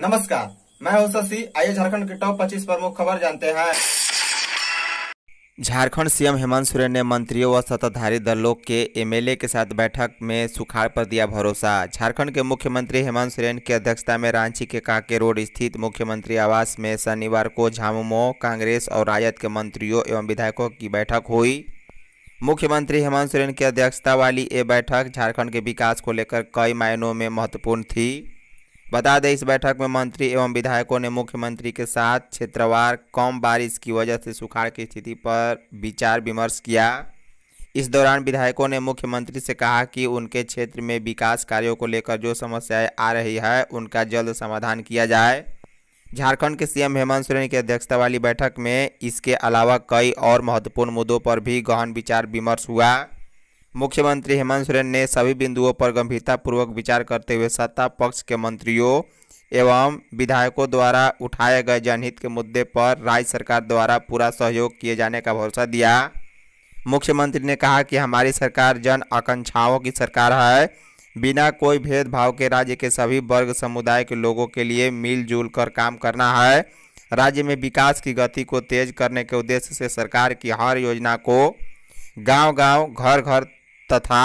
नमस्कार मैं हूं शशि आइए झारखंड के टॉप 25 प्रमुख खबर जानते हैं झारखंड सीएम हेमंत सोरेन ने मंत्रियों व सत्ताधारी दलों के एमएलए के साथ बैठक में सुखाड़ पर दिया भरोसा झारखंड के मुख्यमंत्री हेमंत सोरेन की अध्यक्षता में रांची के काके रोड स्थित मुख्यमंत्री आवास में शनिवार को झामुमो कांग्रेस और राजद के मंत्रियों एवं विधायकों की बैठक हुई मुख्यमंत्री हेमंत सोरेन की अध्यक्षता वाली ये बैठक झारखंड के विकास को लेकर कई मायनों में महत्वपूर्ण थी बता दें इस बैठक में मंत्री एवं विधायकों ने मुख्यमंत्री के साथ क्षेत्रवार कम बारिश की वजह से सुखाड़ की स्थिति पर विचार विमर्श किया इस दौरान विधायकों ने मुख्यमंत्री से कहा कि उनके क्षेत्र में विकास कार्यों को लेकर जो समस्याएं आ रही है उनका जल्द समाधान किया जाए झारखंड के सीएम हेमंत सोरेन की अध्यक्षता वाली बैठक में इसके अलावा कई और महत्वपूर्ण मुद्दों पर भी गहन विचार विमर्श हुआ मुख्यमंत्री हेमंत सोरेन ने सभी बिंदुओं पर गंभीरतापूर्वक विचार करते हुए सत्ता पक्ष के मंत्रियों एवं विधायकों द्वारा उठाए गए जनहित के मुद्दे पर राज्य सरकार द्वारा पूरा सहयोग किए जाने का भरोसा दिया मुख्यमंत्री ने कहा कि हमारी सरकार जन आकांक्षाओं की सरकार है बिना कोई भेदभाव के राज्य के सभी वर्ग समुदाय के लोगों के लिए मिलजुल कर काम करना है राज्य में विकास की गति को तेज करने के उद्देश्य से सरकार की हर योजना को गांव-गांव घर-घर तथा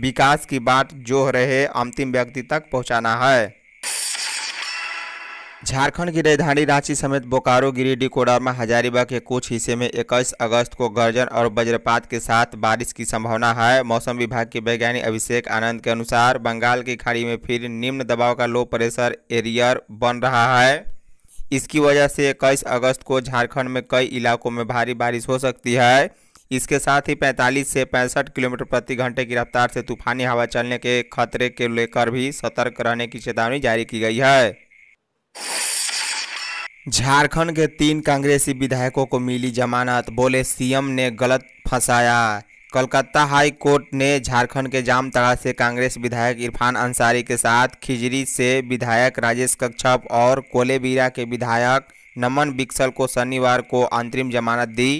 विकास की बात जो रहे अंतिम व्यक्ति तक पहुंचाना है झारखंड की राजधानी रांची समेत बोकारो गिरिडीह कोडरमा हजारीबाग के कुछ हिस्से में 21 अगस्त को गर्जन और वज्रपात के साथ बारिश की संभावना है मौसम विभाग के वैज्ञानिक अभिषेक आनंद के अनुसार बंगाल की खाड़ी में फिर निम्न दबाव का लो प्रेशर एरियर बन रहा है इसकी वजह से इक्कीस अगस्त को झारखंड में कई इलाकों में भारी बारिश हो सकती है इसके साथ ही 45 से पैंसठ किलोमीटर प्रति घंटे की रफ्तार से तूफानी हवा चलने के खतरे के लेकर भी सतर्क रहने की चेतावनी जारी की गई है झारखंड के तीन कांग्रेसी विधायकों को मिली जमानत बोले सीएम ने गलत फंसाया कोलकाता हाई कोर्ट ने झारखंड के जामताड़ा से कांग्रेस विधायक इरफान अंसारी के साथ खिजरी से विधायक राजेश कक्षप और कोलेबीरा के विधायक नमन बिक्सल को शनिवार को अंतरिम जमानत दी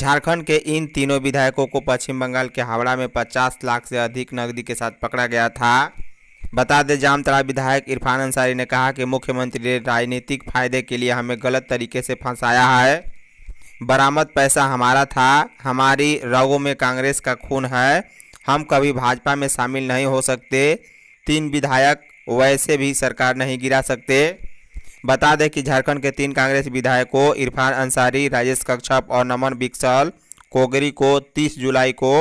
झारखंड के इन तीनों विधायकों को पश्चिम बंगाल के हावड़ा में 50 लाख से अधिक नकदी के साथ पकड़ा गया था बता दें जामतड़ा विधायक इरफान अंसारी ने कहा कि मुख्यमंत्री ने राजनीतिक फायदे के लिए हमें गलत तरीके से फंसाया है बरामद पैसा हमारा था हमारी रगों में कांग्रेस का खून है हम कभी भाजपा में शामिल नहीं हो सकते तीन विधायक वैसे भी सरकार नहीं गिरा सकते बता दें कि झारखंड के तीन कांग्रेस विधायकों इरफान अंसारी राजेश कक्षप और नमन बिक्सल कोगरी को 30 जुलाई को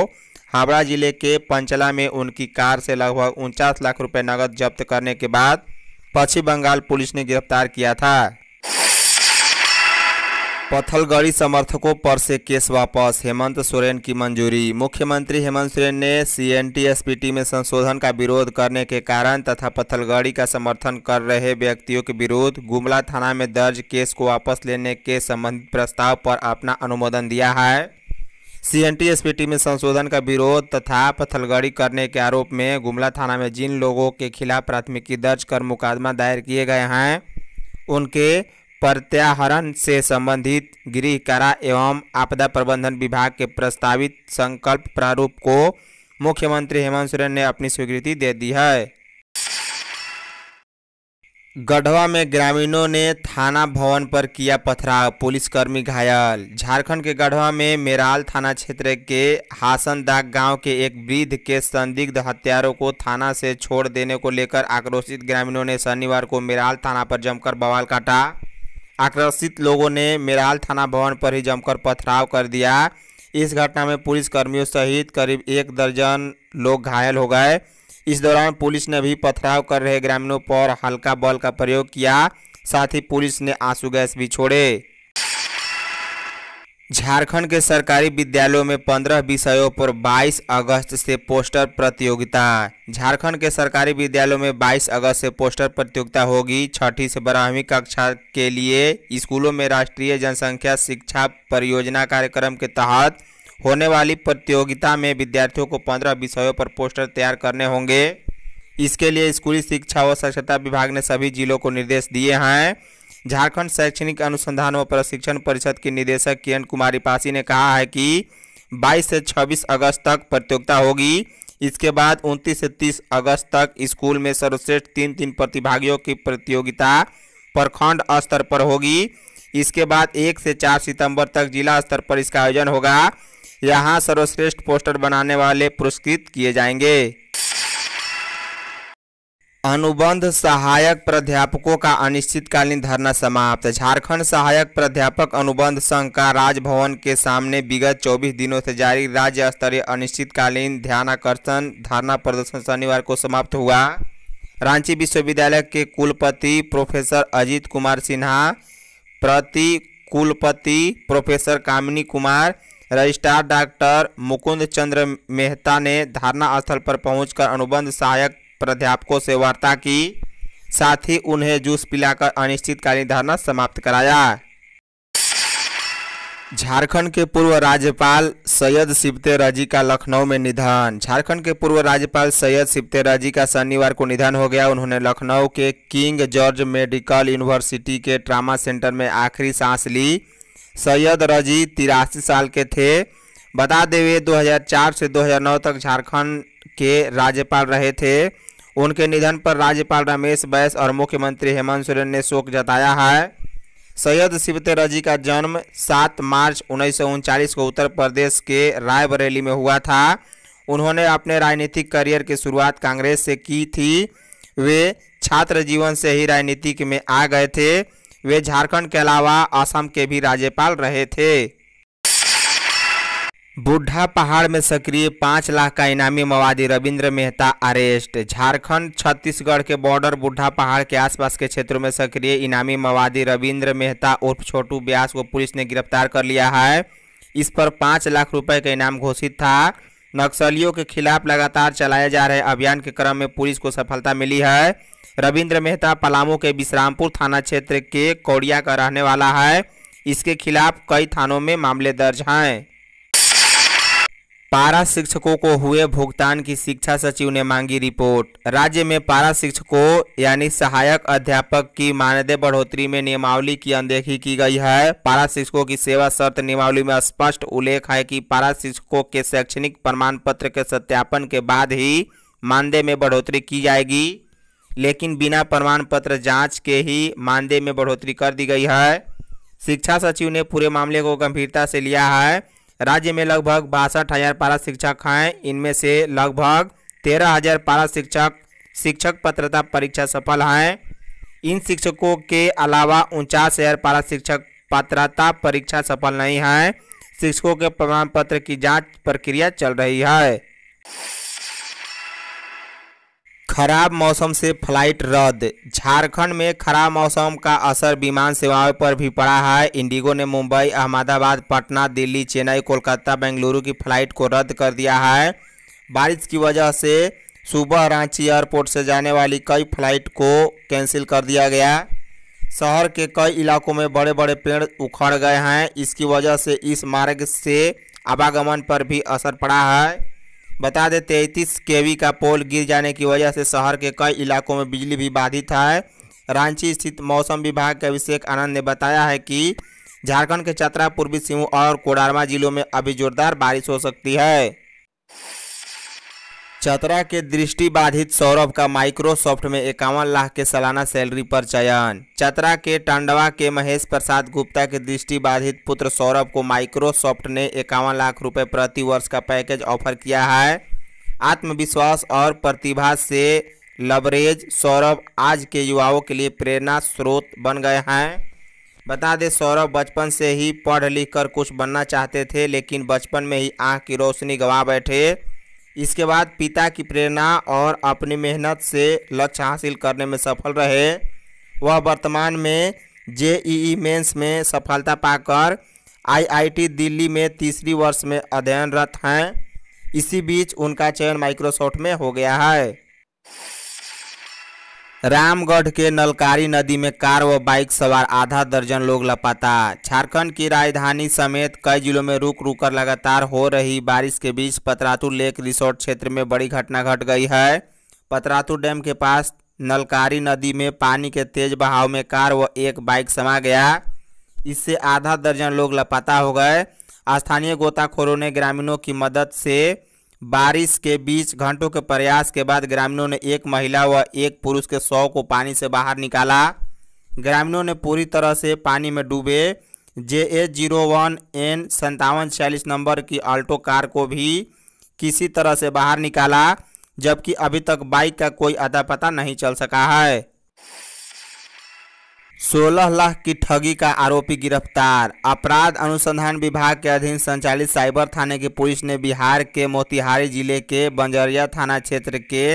हावड़ा जिले के पंचला में उनकी कार से लगभग उनचास लाख रुपए नकद जब्त करने के बाद पश्चिम बंगाल पुलिस ने गिरफ्तार किया था पथलगढ़ी समर्थकों पर से केस वापस हेमंत सोरेन की मंजूरी मुख्यमंत्री हेमंत सोरेन ने सीएनटीएसपीटी में संशोधन का विरोध करने के कारण तथा पथलगढ़ी का समर्थन कर रहे व्यक्तियों के विरोध गुमला थाना में दर्ज केस को वापस लेने के संबंधित प्रस्ताव पर अपना अनुमोदन दिया है सीएनटीएसपीटी में संशोधन का विरोध तथा पथलगड़ी करने के आरोप में गुमला थाना में जिन लोगों के खिलाफ प्राथमिकी दर्ज कर मुकदमा दायर किए गए हैं उनके प्रत्याहरण से संबंधित गृह कारा एवं आपदा प्रबंधन विभाग के प्रस्तावित संकल्प प्रारूप को मुख्यमंत्री हेमंत सोरेन ने अपनी स्वीकृति दे दी है गढ़वा में ग्रामीणों ने थाना भवन पर किया पथराव पुलिसकर्मी घायल झारखंड के गढ़वा में मेराल थाना क्षेत्र के हासनदाग गांव के एक वृद्ध के संदिग्ध हत्यारों को थाना से छोड़ देने को लेकर आक्रोशित ग्रामीणों ने शनिवार को मेराल थाना पर जमकर बवाल काटा आक्रोशित लोगों ने मेराल थाना भवन पर ही जमकर पथराव कर दिया इस घटना में पुलिसकर्मियों सहित करीब एक दर्जन लोग घायल हो गए इस दौरान पुलिस ने भी पथराव कर रहे ग्रामीणों पर हल्का बल का प्रयोग किया साथ ही पुलिस ने आंसू गैस भी छोड़े झारखंड के सरकारी विद्यालयों में 15 विषयों पर 22 अगस्त से पोस्टर प्रतियोगिता झारखंड के सरकारी विद्यालयों में 22 अगस्त से पोस्टर प्रतियोगिता होगी छठी से बारहवीं कक्षा के लिए स्कूलों में राष्ट्रीय जनसंख्या शिक्षा परियोजना कार्यक्रम के तहत होने वाली प्रतियोगिता में विद्यार्थियों को पंद्रह विषयों पर पोस्टर तैयार करने होंगे इसके लिए स्कूली शिक्षा व साक्षरता विभाग ने सभी जिलों को निर्देश दिए हैं झारखंड शैक्षणिक अनुसंधान व प्रशिक्षण परिषद के निदेशक किरण कुमारी पासी ने कहा है कि 22 से 26 अगस्त तक प्रतियोगिता होगी इसके बाद 29 से 30 अगस्त तक स्कूल में सर्वश्रेष्ठ तीन तीन प्रतिभागियों की प्रतियोगिता प्रखंड स्तर पर होगी इसके बाद एक से चार सितंबर तक जिला स्तर पर इसका आयोजन होगा यहाँ सर्वश्रेष्ठ पोस्टर बनाने वाले पुरस्कृत किए जाएंगे अनुबंध सहायक प्राध्यापकों का अनिश्चितकालीन धरना समाप्त झारखंड सहायक प्राध्यापक अनुबंध संघ का राजभवन के सामने विगत 24 दिनों से जारी राज्य स्तरीय अनिश्चितकालीन ध्यानाकर्षण धरना प्रदर्शन शनिवार को समाप्त हुआ रांची विश्वविद्यालय के कुलपति प्रोफेसर अजीत कुमार सिन्हा प्रति कुलपति professor Kamini Kumar registrar doctor Mukund Chandra Mehta ने धरना स्थल पर पहुंचकर अनुबंध सहायक प्राध्यापकों से वार्ता की साथ ही उन्हें जूस पिलाकर अनिश्चितकालीन धरना समाप्त कराया झारखंड के पूर्व राज्यपाल सैयद सिपते रजी का लखनऊ में निधन झारखंड के पूर्व राज्यपाल सैयद सिपते रजी का शनिवार को निधन हो गया उन्होंने लखनऊ के किंग जॉर्ज मेडिकल यूनिवर्सिटी के ट्रामा सेंटर में आखिरी सांस ली सैयद रजी तिरासी साल के थे बता दें वे 2004 से 2009 तक झारखंड के राज्यपाल रहे थे उनके निधन पर राज्यपाल रमेश बैस और मुख्यमंत्री हेमंत सोरेन ने शोक जताया है सैयद सिबते जी का जन्म 7 मार्च उन्नीस को उत्तर प्रदेश के रायबरेली में हुआ था उन्होंने अपने राजनीतिक करियर की शुरुआत कांग्रेस से की थी वे छात्र जीवन से ही राजनीतिक में आ गए थे वे झारखंड के अलावा असम के भी राज्यपाल रहे थे बुढ़ा पहाड़ में सक्रिय पाँच लाख का इनामी मवादी रविंद्र मेहता अरेस्ट झारखंड छत्तीसगढ़ के बॉर्डर बुढ़ा पहाड़ के आसपास के क्षेत्रों में सक्रिय इनामी मवादी रविंद्र मेहता उर्फ छोटू ब्यास को पुलिस ने गिरफ्तार कर लिया है इस पर पाँच लाख रुपए का इनाम घोषित था नक्सलियों के खिलाफ लगातार चलाए जा रहे अभियान के क्रम में पुलिस को सफलता मिली है रविंद्र मेहता पलामू के विश्रामपुर थाना क्षेत्र के कौड़िया का रहने वाला है इसके खिलाफ कई थानों में मामले दर्ज हैं पारा शिक्षकों को हुए भुगतान की शिक्षा सचिव ने मांगी रिपोर्ट राज्य में पारा शिक्षकों यानी सहायक अध्यापक की मानदेय बढ़ोतरी में नियमावली की अनदेखी की गई है पारा शिक्षकों की सेवा शर्त नियमावली में स्पष्ट उल्लेख है कि पारा शिक्षकों के शैक्षणिक प्रमाण पत्र के सत्यापन के बाद ही मानदेय में बढ़ोतरी की जाएगी लेकिन बिना प्रमाण पत्र जाँच के ही मानदेय में बढ़ोतरी कर दी गई है शिक्षा सचिव ने पूरे मामले को गंभीरता से लिया है राज्य में लगभग बासठ हज़ार पारा शिक्षक हैं इनमें से लगभग तेरह हज़ार पारा शिक्षक शिक्षक पात्रता परीक्षा सफल हैं इन शिक्षकों के अलावा उनचास हज़ार पारा शिक्षक पात्रता परीक्षा सफल नहीं हैं शिक्षकों के प्रमाण पत्र की जांच प्रक्रिया चल रही है खराब मौसम से फ्लाइट रद्द झारखंड में खराब मौसम का असर विमान सेवाओं पर भी पड़ा है इंडिगो ने मुंबई अहमदाबाद पटना दिल्ली चेन्नई कोलकाता बेंगलुरु की फ्लाइट को रद्द कर दिया है बारिश की वजह से सुबह रांची एयरपोर्ट से जाने वाली कई फ्लाइट को कैंसिल कर दिया गया शहर के कई इलाकों में बड़े बड़े पेड़ उखड़ गए हैं इसकी वजह से इस मार्ग से आवागमन पर भी असर पड़ा है बता दें तैंतीस के का पोल गिर जाने की वजह से शहर के कई इलाकों में बिजली भी बाधित है रांची स्थित मौसम विभाग के अभिषेक आनंद ने बताया है कि झारखंड के चतरा पूर्वी सिंह और कोडारमा जिलों में अभी जोरदार बारिश हो सकती है चतरा के दृष्टि बाधित सौरभ का माइक्रोसॉफ्ट में इक्यावन लाख के सालाना सैलरी पर चयन चतरा के टंडवा के महेश प्रसाद गुप्ता के दृष्टि बाधित पुत्र सौरभ को माइक्रोसॉफ्ट ने इक्यावन लाख रुपए प्रति वर्ष का पैकेज ऑफर किया है आत्मविश्वास और प्रतिभा से लबरेज सौरभ आज के युवाओं के लिए प्रेरणा स्रोत बन गए हैं बता दें सौरभ बचपन से ही पढ़ लिख कर कुछ बनना चाहते थे लेकिन बचपन में ही आँख की रोशनी गंवा बैठे इसके बाद पिता की प्रेरणा और अपनी मेहनत से लक्ष्य हासिल करने में सफल रहे वह वर्तमान में जेईई मेंस में सफलता पाकर आईआईटी दिल्ली में तीसरी वर्ष में अध्ययनरत हैं इसी बीच उनका चयन माइक्रोसॉफ्ट में हो गया है रामगढ़ के नलकारी नदी में कार व बाइक सवार आधा दर्जन लोग लापता झारखंड की राजधानी समेत कई जिलों में रुक रुक कर लगातार हो रही बारिश के बीच पतरातू लेक रिसोर्ट क्षेत्र में बड़ी घटना घट गई है पतरातू डैम के पास नलकारी नदी में पानी के तेज बहाव में कार व एक बाइक समा गया इससे आधा दर्जन लोग लापता हो गए स्थानीय गोताखोरों ने ग्रामीणों की मदद से बारिश के बीच घंटों के प्रयास के बाद ग्रामीणों ने एक महिला व एक पुरुष के शव को पानी से बाहर निकाला ग्रामीणों ने पूरी तरह से पानी में डूबे J A zero one N संतावन छियालीस नंबर की आल्टो कार को भी किसी तरह से बाहर निकाला जबकि अभी तक बाइक का कोई अता पता नहीं चल सका है सोलह लाख की ठगी का आरोपी गिरफ्तार अपराध अनुसंधान विभाग के अधीन संचालित साइबर थाने की पुलिस ने बिहार के मोतिहारी जिले के बंजरिया थाना क्षेत्र के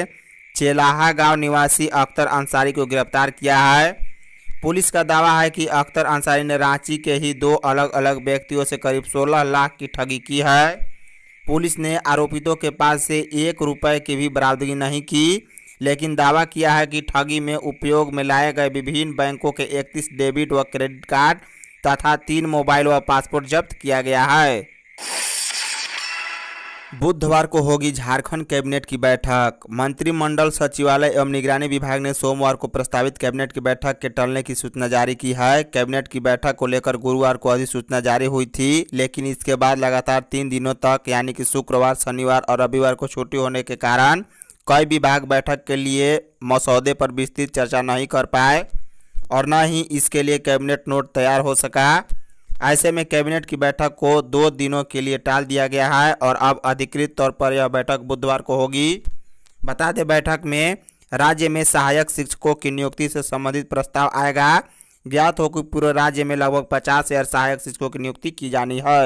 चेलाहा गांव निवासी अख्तर अंसारी को गिरफ्तार किया है पुलिस का दावा है कि अख्तर अंसारी ने रांची के ही दो अलग अलग व्यक्तियों से करीब 16 लाख की ठगी की है पुलिस ने आरोपितों के पास से एक रुपये की भी बरामदगी नहीं की लेकिन दावा किया है कि ठगी में उपयोग में लाए गए विभिन्न बैंकों के इकतीस डेबिट व क्रेडिट कार्ड तथा तीन मोबाइल व पासपोर्ट जब्त किया गया है बुधवार को होगी झारखंड कैबिनेट की बैठक मंत्रिमंडल सचिवालय एवं निगरानी विभाग ने सोमवार को प्रस्तावित कैबिनेट की बैठक के टलने की सूचना जारी की है कैबिनेट की बैठक को लेकर गुरुवार को अधिसूचना जारी हुई थी लेकिन इसके बाद लगातार तीन दिनों तक यानी कि शुक्रवार शनिवार और रविवार को छुट्टी होने के कारण कई विभाग बैठक के लिए मसौदे पर विस्तृत चर्चा नहीं कर पाए और न ही इसके लिए कैबिनेट नोट तैयार हो सका ऐसे में कैबिनेट की बैठक को दो दिनों के लिए टाल दिया गया है और अब अधिकृत तौर पर यह बैठक बुधवार को होगी बता दें बैठक में राज्य में सहायक शिक्षकों की नियुक्ति से संबंधित प्रस्ताव आएगा ज्ञात हो कि पूरे राज्य में लगभग पचास हजार सहायक शिक्षकों की नियुक्ति की जानी है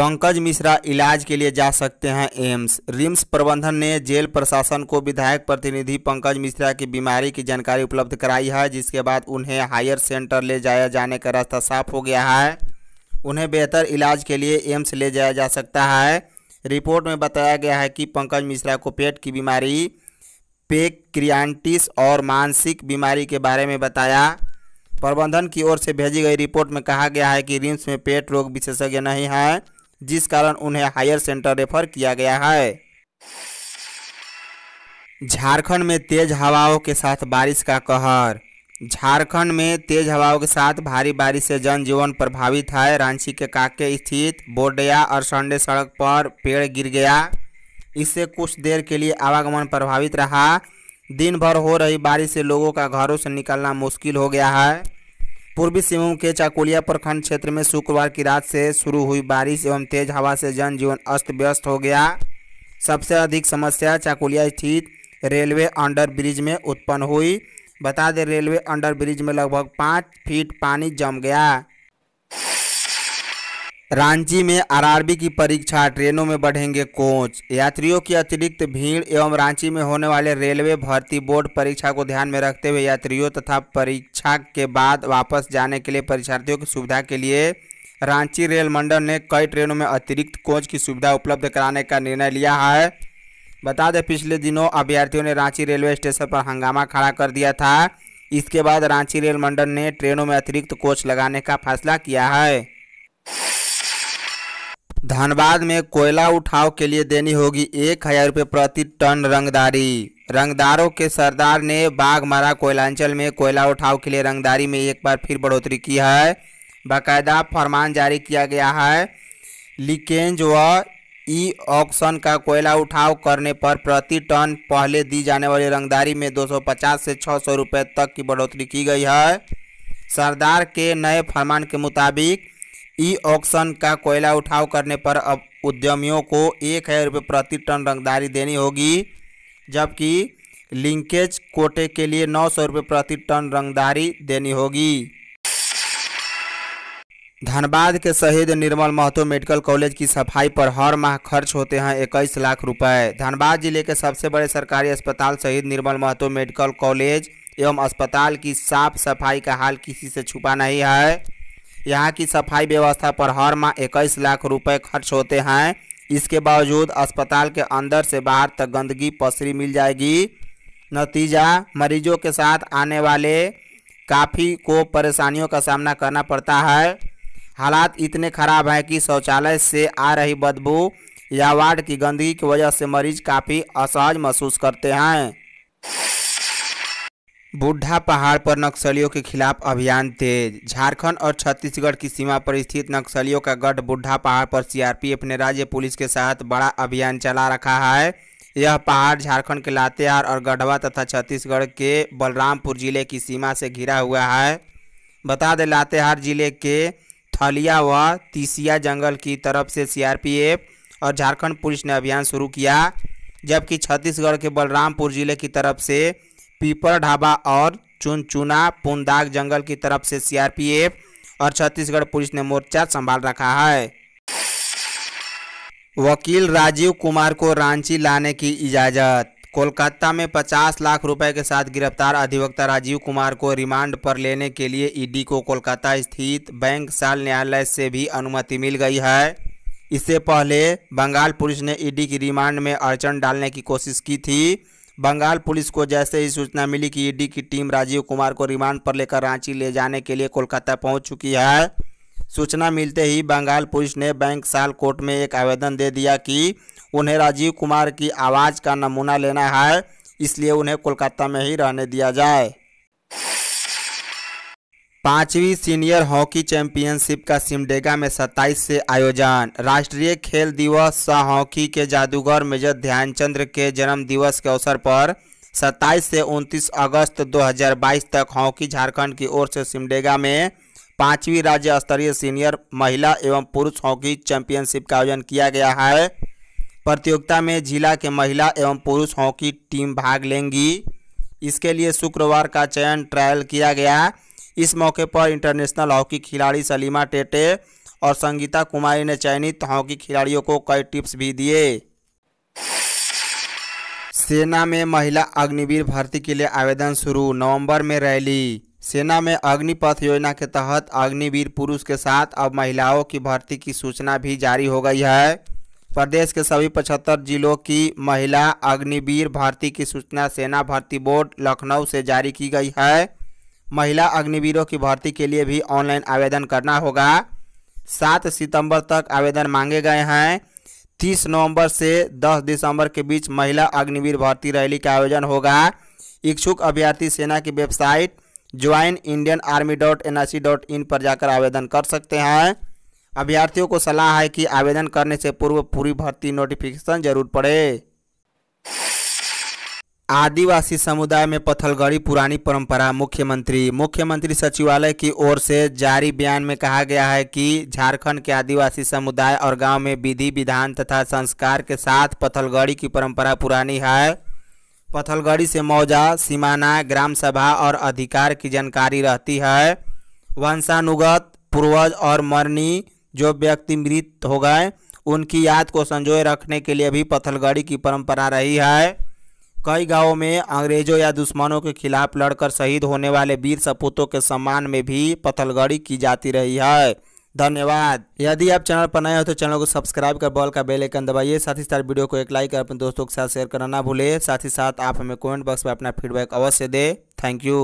पंकज मिश्रा इलाज के लिए जा सकते हैं एम्स रिम्स प्रबंधन ने जेल प्रशासन को विधायक प्रतिनिधि पंकज मिश्रा की बीमारी की जानकारी उपलब्ध कराई है जिसके बाद उन्हें हायर सेंटर ले जाया जाने का रास्ता साफ हो गया है उन्हें बेहतर इलाज के लिए एम्स ले जाया जा सकता है रिपोर्ट में बताया गया है कि पंकज मिश्रा को पेट की बीमारी पेक्रियांटिस और मानसिक बीमारी के बारे में बताया प्रबंधन की ओर से भेजी गई रिपोर्ट में कहा गया है कि रिम्स में पेट रोग विशेषज्ञ नहीं है जिस कारण उन्हें हायर सेंटर रेफर किया गया है झारखंड में तेज हवाओं के साथ बारिश का कहर झारखंड में तेज हवाओं के साथ भारी बारिश से जनजीवन प्रभावित है रांची के काके स्थित बोडया और संडे सड़क पर पेड़ गिर गया इससे कुछ देर के लिए आवागमन प्रभावित रहा दिन भर हो रही बारिश से लोगों का घरों से निकलना मुश्किल हो गया है पूर्वी सिंहभूम के चाकुलिया प्रखंड क्षेत्र में शुक्रवार की रात से शुरू हुई बारिश एवं तेज हवा से जनजीवन अस्त व्यस्त हो गया सबसे अधिक समस्या चाकुलिया स्थित रेलवे अंडर ब्रिज में उत्पन्न हुई बता दें रेलवे अंडर ब्रिज में लगभग पाँच फीट पानी जम गया रांची में आरआरबी की परीक्षा ट्रेनों में बढ़ेंगे कोच यात्रियों की अतिरिक्त भीड़ एवं रांची में होने वाले रेलवे भर्ती बोर्ड परीक्षा को ध्यान में रखते हुए यात्रियों तथा परीक्षा के बाद वापस जाने के लिए परीक्षार्थियों की सुविधा के लिए रांची रेल मंडल ने कई ट्रेनों में अतिरिक्त कोच की सुविधा उपलब्ध कराने का निर्णय लिया है बता दें पिछले दिनों अभ्यर्थियों ने रांची रेलवे स्टेशन पर हंगामा खड़ा कर दिया था इसके बाद रांची रेल मंडल ने ट्रेनों में अतिरिक्त कोच लगाने का फैसला किया है धनबाद में कोयला उठाव के लिए देनी होगी एक हजार रुपये प्रति टन रंगदारी रंगदारों के सरदार ने बागमारा कोयलांचल में कोयला उठाव के लिए रंगदारी में एक बार फिर बढ़ोतरी की है बाकायदा फरमान जारी किया गया है लीकेज व ई ऑक्शन का कोयला उठाव करने पर प्रति टन पहले दी जाने वाली रंगदारी में 250 से 600 सौ तक की बढ़ोतरी की गई है सरदार के नए फरमान के मुताबिक ई ऑक्शन का कोयला उठाव करने पर अब उद्यमियों को एक हज़ार रुपये प्रति टन रंगदारी देनी होगी जबकि लिंकेज कोटे के लिए नौ सौ रुपये प्रति टन रंगदारी देनी होगी धनबाद के शहीद निर्मल महतो मेडिकल कॉलेज की सफाई पर हर माह खर्च होते हैं इक्कीस लाख रुपए धनबाद जिले के सबसे बड़े सरकारी अस्पताल शहीद निर्मल महतो मेडिकल कॉलेज एवं अस्पताल की साफ सफाई का हाल किसी से छुपा नहीं है यहाँ की सफाई व्यवस्था पर हर माह इक्कीस लाख रुपए खर्च होते हैं इसके बावजूद अस्पताल के अंदर से बाहर तक गंदगी पसरी मिल जाएगी नतीजा मरीजों के साथ आने वाले काफ़ी को परेशानियों का सामना करना पड़ता है हालात इतने ख़राब हैं कि शौचालय से आ रही बदबू या वार्ड की गंदगी की वजह से मरीज काफ़ी असहज महसूस करते हैं बुढ़ा पहाड़ पर नक्सलियों के खिलाफ अभियान तेज झारखंड और छत्तीसगढ़ की सीमा पर स्थित नक्सलियों का गढ़ बुढ़ा पहाड़ पर सीआरपीएफ ने राज्य पुलिस के साथ बड़ा अभियान चला रखा है यह पहाड़ झारखंड के लातेहार और गढ़वा तथा छत्तीसगढ़ के बलरामपुर जिले की सीमा से घिरा हुआ है बता दें लातेहार जिले के थलिया व तीसिया जंगल की तरफ से सीआरपीएफ और झारखंड पुलिस ने अभियान शुरू किया जबकि छत्तीसगढ़ के बलरामपुर जिले की तरफ से पीपर ढाबा और चुनचुना पुनदाग जंगल की तरफ से सीआरपीएफ और छत्तीसगढ़ पुलिस ने मोर्चा संभाल रखा है वकील राजीव कुमार को रांची लाने की इजाज़त कोलकाता में 50 लाख रुपए के साथ गिरफ्तार अधिवक्ता राजीव कुमार को रिमांड पर लेने के लिए ईडी को कोलकाता स्थित बैंक साल न्यायालय से भी अनुमति मिल गई है इससे पहले बंगाल पुलिस ने ईडी की रिमांड में अड़चन डालने की कोशिश की थी बंगाल पुलिस को जैसे ही सूचना मिली कि ईडी की टीम राजीव कुमार को रिमांड पर लेकर रांची ले जाने के लिए कोलकाता पहुंच चुकी है सूचना मिलते ही बंगाल पुलिस ने बैंक साल कोर्ट में एक आवेदन दे दिया कि उन्हें राजीव कुमार की आवाज़ का नमूना लेना है इसलिए उन्हें कोलकाता में ही रहने दिया जाए पांचवी सीनियर हॉकी चैंपियनशिप का सिमडेगा में 27 से आयोजन राष्ट्रीय खेल दिवस सह हॉकी के जादूगर मेजर ध्यानचंद्र के जन्म दिवस के अवसर पर 27 से 29 अगस्त 2022 तक हॉकी झारखंड की ओर से सिमडेगा में पांचवी राज्य स्तरीय सीनियर महिला एवं पुरुष हॉकी चैंपियनशिप का आयोजन किया गया है प्रतियोगिता में जिला के महिला एवं पुरुष हॉकी टीम भाग लेंगी इसके लिए शुक्रवार का चयन ट्रायल किया गया इस मौके पर इंटरनेशनल हॉकी खिलाड़ी सलीमा टेटे और संगीता कुमारी ने चयनित हॉकी खिलाड़ियों को कई टिप्स भी दिए सेना में महिला अग्निवीर भर्ती के लिए आवेदन शुरू नवंबर में रैली सेना में अग्निपथ योजना के तहत अग्निवीर पुरुष के साथ अब महिलाओं की भर्ती की सूचना भी जारी हो गई है प्रदेश के सभी पचहत्तर जिलों की महिला अग्निवीर भर्ती की सूचना सेना भर्ती बोर्ड लखनऊ से जारी की गई है महिला अग्निवीरों की भर्ती के लिए भी ऑनलाइन आवेदन करना होगा सात सितंबर तक आवेदन मांगे गए हैं तीस नवंबर से दस दिसंबर के बीच महिला अग्निवीर भर्ती रैली का आयोजन होगा इच्छुक अभ्यर्थी सेना की website join Indian army dot N I C dot in पर जाकर आवेदन कर सकते हैं अभ्यर्थियों को सलाह है कि आवेदन करने से पूर्व पूरी भर्ती नोटिफिकेशन जरूर पड़े आदिवासी समुदाय में पथलगड़ी पुरानी परंपरा मुख्यमंत्री मुख्यमंत्री सचिवालय की ओर से जारी बयान में कहा गया है कि झारखंड के आदिवासी समुदाय और गांव में विधि विधान तथा संस्कार के साथ पथलगड़ी की परंपरा पुरानी है पथलगड़ी से मौजा सीमाना ग्राम सभा और अधिकार की जानकारी रहती है वंशानुगत पूर्वज और मरनी जो व्यक्ति मृत हो गए उनकी याद को संजोए रखने के लिए भी पथलगड़ी की परंपरा रही है कई गांवों में अंग्रेजों या दुश्मनों के खिलाफ लड़कर शहीद होने वाले वीर सपूतों के सम्मान में भी पथलगड़ी की जाती रही है धन्यवाद यदि आप चैनल पर नए हो तो चैनल को सब्सक्राइब कर बॉल का बेल आइकन दबाइए साथ ही साथ वीडियो को एक लाइक और अपने दोस्तों के साथ शेयर करना ना भूलें साथ ही साथ आप हमें कमेंट बॉक्स में अपना फीडबैक अवश्य दें थैंक यू